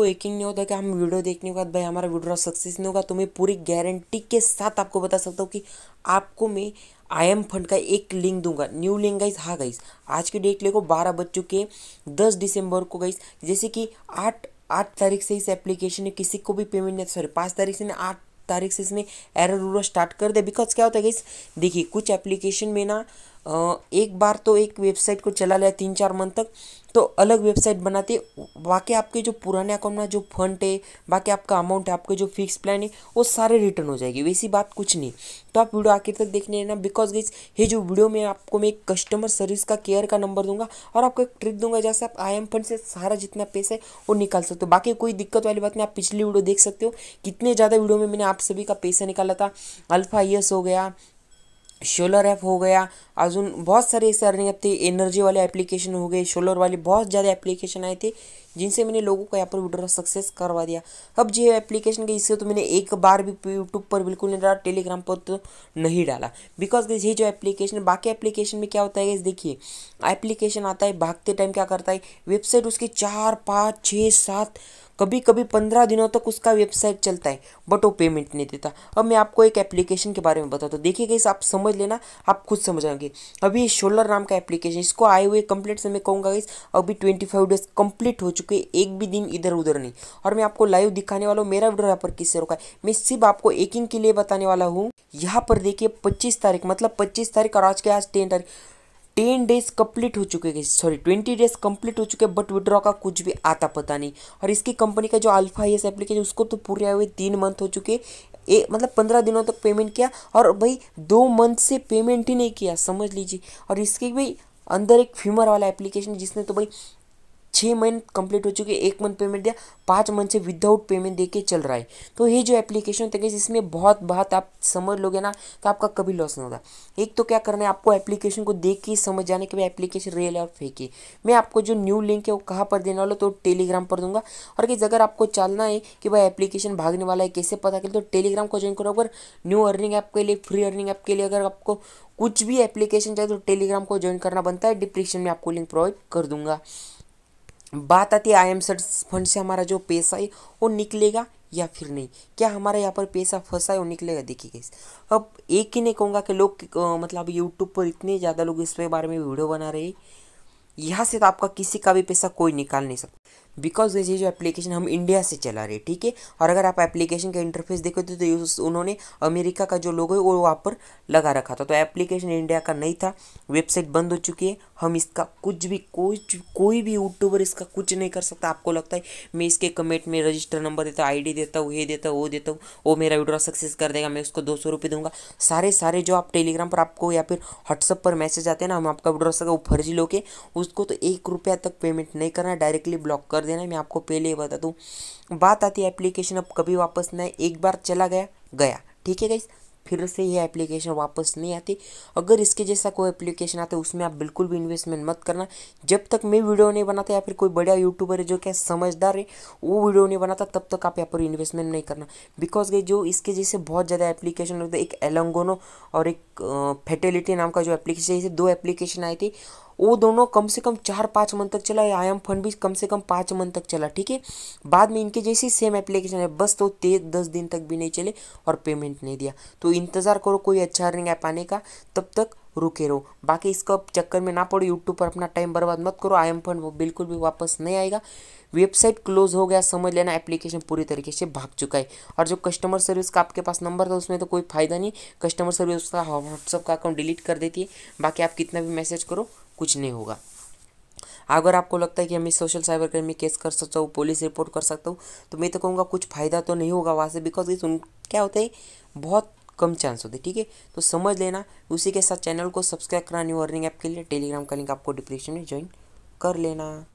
आपको यकीन नहीं होता कि हम वीडियो देखने के बाद भाई हमारा वीडियो सक्सेस नहीं होगा तो मैं पूरी गारंटी के साथ आपको बता सकता हूँ कि आपको मैं आई एम फंड का एक लिंक दूंगा न्यू लिंक गाइस हाँ गाइस आज की डेट लेको बारह बज चुके दस दिसंबर को गाइस जैसे कि आठ आठ तारीख से इस एप्लीकेशन ने किसी को भी पेमेंट नहीं सॉरी पाँच तारीख से ना आठ तारीख से इसने एरर उरर स्टार्ट कर दिया बिकॉज क्या होता है गाइस देखिए कुछ एप्लीकेशन में ना एक बार तो एक वेबसाइट को चला लिया तीन चार मंथ तक तो अलग वेबसाइट बनाते बाकी आपके जो पुराने अकाउंट में जो फंड है बाकी आपका अमाउंट है आपके जो फिक्स प्लान है वो सारे रिटर्न हो जाएगी वैसी बात कुछ नहीं तो आप वीडियो आखिर तक देखने ना बिकॉज गिज ये जो वीडियो में आपको मैं एक कस्टमर सर्विस का केयर का नंबर दूंगा और आपको एक ट्रिक दूंगा जैसे आप आई एम फंड से सारा जितना पैसा है वो निकाल सकते हो बाकी कोई दिक्कत वाली बात नहीं आप पिछली वीडियो देख सकते हो कितने ज़्यादा वीडियो में मैंने आप सभी का पैसा निकाला था अल्फा हो गया सोलर ऐप हो गया अजून बहुत सारे असे अर्निंग ॲप एनर्जी वाले एप्लीकेशन हो गए सोलर वाले बहुत ज़्यादा एप्लीकेशन आए थे जिनसे मैंने लोगों को यहाँ पर विड्रॉ सक्सेस करवा दिया अब जो एप्लीकेशन के इससे तो मैंने एक बार भी यूट्यूब पर बिल्कुल नहीं डाला टेलीग्राम पर तो नहीं डाला बिकॉज ये जो एप्लीकेशन बाकी एप्लीकेशन में क्या होता है देखिए एप्लीकेशन आता है भागते टाइम क्या करता है वेबसाइट उसके चार पाँच छः सात कभी कभी पंद्रह दिनों तक उसका वेबसाइट चलता है बट वो पेमेंट नहीं देता अब मैं आपको एक एप्लीकेशन के बारे में बताता हूँ देखिए गई आप समझ लेना आप खुद समझ आएंगे अभी शोलर नाम का एप्लीकेशन इसको आए हुए कंप्लीट से मैं कहूँगा इस अभी ट्वेंटी फाइव डेज कंप्लीट हो चुका आपके एक भी दिन इधर उधर नहीं और मैं आपको लाइव दिखाने वाला हूँ मेरा वीडियो यहाँ पर किससे रोका है मैं सिर्फ आपको एक के लिए बताने वाला हूँ यहाँ पर देखिए पच्चीस तारीख मतलब पच्चीस तारीख और आज के आज टेन तारीख टेन डेज कंप्लीट हो चुके हैं सॉरी ट्वेंटी डेज कंप्लीट हो चुके हैं बट विड्रॉ का कुछ भी आता पता नहीं और इसकी कंपनी का जो अल्फा एस एप्लीकेशन उसको तो पूरे हुए तीन मंथ हो चुके ए मतलब पंद्रह दिनों तक तो पेमेंट किया और भाई दो मंथ से पेमेंट ही नहीं किया समझ लीजिए और इसके भी अंदर एक फ्यूमर वाला एप्लीकेशन जिसने तो भाई छः मंथ कंप्लीट हो चुके एक मंथ पेमेंट दिया पाँच मंथ से विदाउट पेमेंट दे के चल रहा है तो ये जो एप्लीकेशन होता है इसमें बहुत बहुत आप समझ लोगे ना तो आपका कभी लॉस नहीं होता एक तो क्या करना है आपको एप्लीकेशन को देख के समझ जाने के भाई एप्लीकेशन रियल है और फेक है मैं आपको जो न्यू लिंक है वो कहाँ पर देने वाला तो टेलीग्राम पर दूंगा और कि अगर आपको चलना है कि भाई एप्लीकेशन भागने वाला है कैसे पता करें तो टेलीग्राम को ज्वाइन करो अगर न्यू अर्निंग ऐप के लिए फ्री अर्निंग ऐप के लिए अगर आपको कुछ भी एप्लीकेशन चाहिए तो टेलीग्राम को ज्वाइन करना बनता है डिप्रिक्शन में आपको लिंक प्रोवाइड कर दूंगा बात आती है आई एम फंड से हमारा जो पैसा है वो निकलेगा या फिर नहीं क्या हमारा यहाँ पर पैसा फंसा है वो निकलेगा देखिए गई अब एक ही नहीं कहूँगा कि लोग मतलब यूट्यूब पर इतने ज़्यादा लोग इस बारे में वीडियो बना रहे यहाँ से तो आपका किसी का भी पैसा कोई निकाल नहीं सकता बिकॉज ये जो एप्लीकेशन हम इंडिया से चला रहे ठीक है और अगर आप एप्लीकेशन का इंटरफेस देखो तो, तो उन्होंने अमेरिका का जो लोग है वो वहाँ पर लगा रखा था तो एप्लीकेशन इंडिया का नहीं था वेबसाइट बंद हो चुकी है हम इसका कुछ भी कुछ कोई भी यूट्यूबर इसका कुछ नहीं कर सकता आपको लगता है मैं इसके कमेंट में रजिस्टर नंबर देता हूँ आई देता हूँ ये देता हूँ वो देता हूँ वो मेरा विड्रॉ सक्सेस कर देगा मैं उसको दो सौ रुपये दूंगा सारे सारे जो आप टेलीग्राम पर आपको या फिर व्हाट्सअप पर मैसेज आते हैं ना हम आपका विड्रॉ सकते वो फर्जी लोग उसको तो एक रुपया तक पेमेंट नहीं करना डायरेक्टली ब्लॉक आप कर देना मैं आपको पहले ही बता दूँ बात आती है एप्लीकेशन अब कभी वापस नहीं एक बार चला गया गया ठीक है गई फिर से ये एप्लीकेशन वापस नहीं आती अगर इसके जैसा कोई एप्लीकेशन आता है उसमें आप बिल्कुल भी इन्वेस्टमेंट मत करना जब तक मैं वीडियो नहीं बनाता या फिर कोई बढ़िया यूट्यूबर है जो क्या समझदार है वो वीडियो नहीं बनाता तब तक आप यहाँ पर इन्वेस्टमेंट नहीं करना बिकॉज गई जो इसके जैसे बहुत ज़्यादा एप्लीकेशन होते एक एलंगोनो और एक फेटेलिटी नाम का जो एप्लीकेशन जैसे दो एप्लीकेशन आई थी वो दोनों कम से कम चार पाँच मंथ तक चला आई एम फंड भी कम से कम पाँच मंथ तक चला ठीक है बाद में इनके जैसे सेम एप्लीकेशन है बस तो तेज दस दिन तक भी नहीं चले और पेमेंट नहीं दिया तो इंतज़ार करो कोई अच्छा अर्निंग ऐप आने का तब तक रुके रहो बाकी इसका चक्कर में ना पड़ो यूट्यूब पर अपना टाइम बर्बाद मत करो आई एम फंड वो बिल्कुल भी वापस नहीं आएगा वेबसाइट क्लोज हो गया समझ लेना एप्लीकेशन पूरी तरीके से भाग चुका है और जो कस्टमर सर्विस का आपके पास नंबर था उसमें तो कोई फ़ायदा नहीं कस्टमर सर्विस का व्हाट्सअप का अकाउंट डिलीट कर देती है बाकी आप कितना भी मैसेज करो कुछ नहीं होगा अगर आपको लगता है कि मैं सोशल साइबर क्राइम में केस कर सकता हूँ पुलिस रिपोर्ट कर सकता हूँ तो मैं तो कहूँगा कुछ फ़ायदा तो नहीं होगा वहाँ से बिकॉज इस उन क्या होता है बहुत कम चांस होते ठीक है तो समझ लेना उसी के साथ चैनल को सब्सक्राइब करना न्यू अर्निंग ऐप के लिए टेलीग्राम का लिंक आपको डिस्क्रिप्शन में ज्वाइन कर लेना